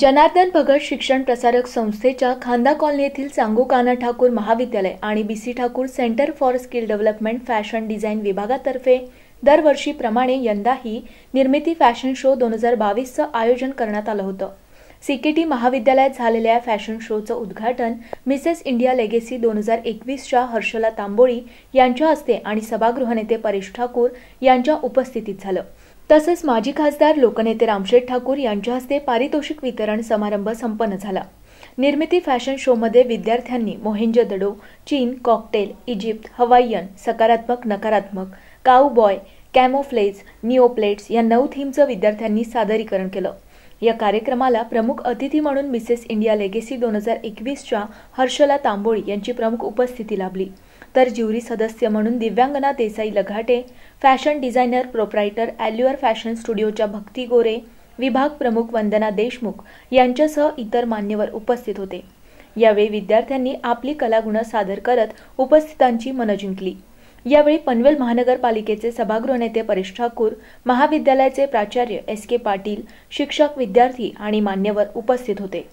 जनार्दन भगत शिक्षण प्रसारक संस्थेच्या खांदा कॉलनी येथील सांगू काना ठाकूर महाविद्यालय आणि B C Thakur centre for skill development fashion design विभागातर्फे दरवर्षीप्रमाणे यंदाही निर्मिती फॅशन शो दोन हजार बावीसचं आयोजन करण्यात आलं होतं सीकेटी महाविद्यालयात झालेल्या फॅशन शोचं उद्घाटन मिसेस इंडिया लेगेसी दोन हजार एकवीसच्या हर्षला तांबोळी यांच्या हस्ते आणि सभागृह नेते परेश ठाकूर यांच्या उपस्थितीत झालं तसंच माजी खासदार लोकनेते रामशेठ ठाकूर यांच्या हस्ते पारितोषिक वितरण समारंभ संपन्न झाला निर्मिती फॅशन शोमध्ये विद्यार्थ्यांनी दडो चीन कॉकटेल इजिप्त हवाईयन सकारात्मक नकारात्मक काऊ बॉय कॅमोफ्लेज निओप्लेट्स या नऊ थीमचं विद्यार्थ्यांनी सादरीकरण केलं या कार्यक्रमाला प्रमुख अतिथी म्हणून मिसेस इंडिया लेगेसी दोन हजार एकवीसच्या हर्षला तांबोळी यांची प्रमुख उपस्थिती लाभली तर ज्युरी सदस्य म्हणून Divyangana Desai Laghate fashion designer proprietor allure fashion स्टुडिओच्या भक्ती गोरे विभाग प्रमुख वंदना देशमुख यांच्यासह इतर मान्यवर उपस्थित होते यावेळी विद्यार्थ्यांनी आपली कलागुण सादर करत उपस्थितांची मनं जिंकली यावेळी पनवेल महानगरपालिकेचे सभागृह नेते परेश ठाकूर महाविद्यालयाचे प्राचार्य एस के पाटील शिक्षक विद्यार्थी आणि मान्यवर उपस्थित होते